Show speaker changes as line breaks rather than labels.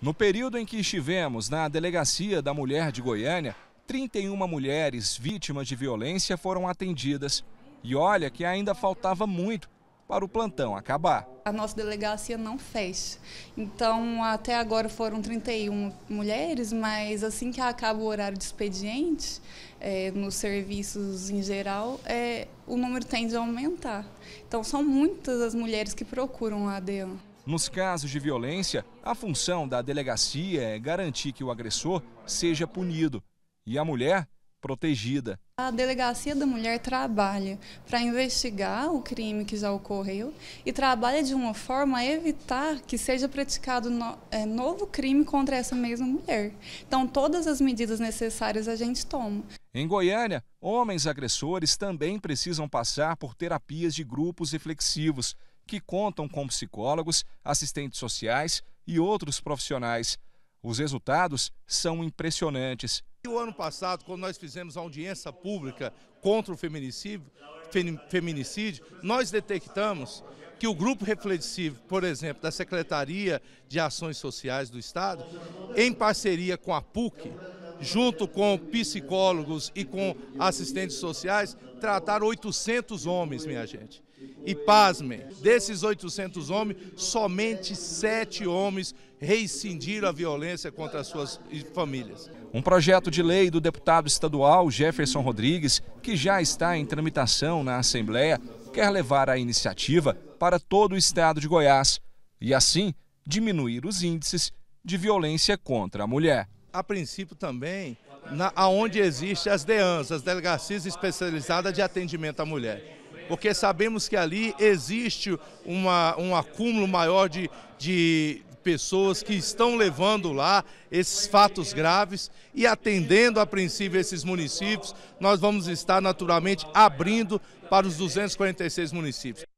No período em que estivemos na Delegacia da Mulher de Goiânia, 31 mulheres vítimas de violência foram atendidas. E olha que ainda faltava muito para o plantão acabar.
A nossa delegacia não fecha. Então, até agora foram 31 mulheres, mas assim que acaba o horário de expediente, é, nos serviços em geral, é, o número tende a aumentar. Então, são muitas as mulheres que procuram a ADEAN.
Nos casos de violência, a função da delegacia é garantir que o agressor seja punido e a mulher protegida.
A Delegacia da Mulher trabalha para investigar o crime que já ocorreu e trabalha de uma forma a evitar que seja praticado no, é, novo crime contra essa mesma mulher. Então, todas as medidas necessárias a gente toma. Em
Goiânia, homens agressores também precisam passar por terapias de grupos reflexivos que contam com psicólogos, assistentes sociais e outros profissionais. Os resultados são impressionantes.
E o ano passado, quando nós fizemos a audiência pública contra o feminicídio, feminicídio, nós detectamos que o grupo reflexivo, por exemplo, da Secretaria de Ações Sociais do Estado, em parceria com a PUC, junto com psicólogos e com assistentes sociais, trataram 800 homens, minha gente. E pasmem, desses 800 homens, somente sete homens rescindiram a violência contra as suas famílias.
Um projeto de lei do deputado estadual Jefferson Rodrigues, que já está em tramitação na Assembleia, quer levar a iniciativa para todo o estado de Goiás e, assim, diminuir os índices de violência contra a mulher.
A princípio também, na, aonde existem as DEANs, as Delegacias Especializadas de Atendimento à Mulher porque sabemos que ali existe uma, um acúmulo maior de, de pessoas que estão levando lá esses fatos graves e atendendo a princípio esses municípios, nós vamos estar naturalmente abrindo para os 246 municípios.